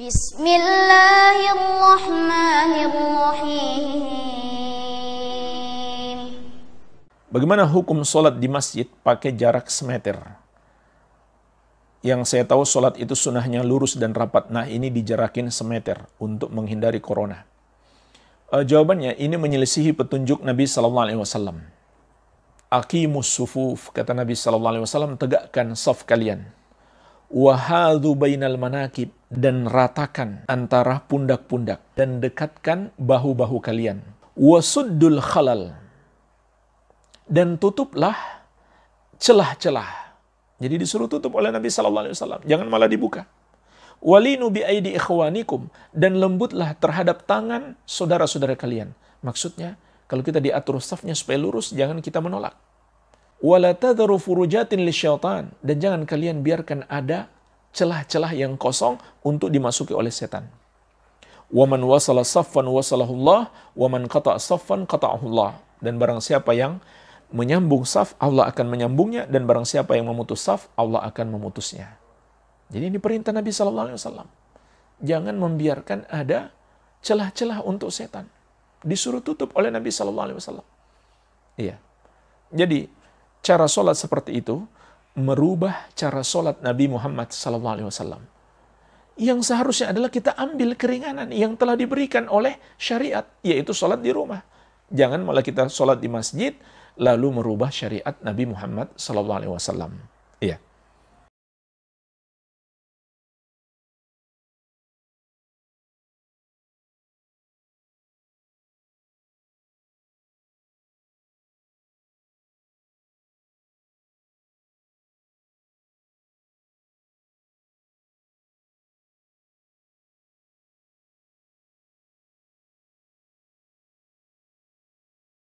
Bismillahirrahmanirrahim. Bagaimana hukum sholat di masjid pakai jarak semeter? Yang saya tahu sholat itu sunnahnya lurus dan rapat. Nah ini dijarakin semeter untuk menghindari corona. E, jawabannya ini menyelisihi petunjuk Nabi Sallallahu Alaihi Wasallam. Akimus sufuf kata Nabi Sallallahu Alaihi Wasallam tegakkan saf kalian wahadu bainal manakib dan ratakan antara pundak-pundak dan dekatkan bahu-bahu kalian wasuddul khalal dan tutuplah celah-celah jadi disuruh tutup oleh Nabi Sallallahu Alaihi Wasallam jangan malah dibuka walinu bi aidi ikhwanikum dan lembutlah terhadap tangan saudara-saudara kalian maksudnya kalau kita diatur safnya supaya lurus jangan kita menolak wala tadharu furujatin lisyaitan dan jangan kalian biarkan ada celah-celah yang kosong untuk dimasuki oleh setan. Waman wasala saffan wasalahullah, waman qata saffan Allah Dan barang siapa yang menyambung saf, Allah akan menyambungnya dan barang siapa yang memutus saf, Allah akan memutusnya. Jadi ini perintah Nabi sallallahu alaihi wasallam. Jangan membiarkan ada celah-celah untuk setan. Disuruh tutup oleh Nabi sallallahu alaihi wasallam. Iya. Jadi cara sholat seperti itu merubah cara sholat Nabi Muhammad SAW. Yang seharusnya adalah kita ambil keringanan yang telah diberikan oleh syariat, yaitu sholat di rumah. Jangan malah kita sholat di masjid, lalu merubah syariat Nabi Muhammad SAW. Iya.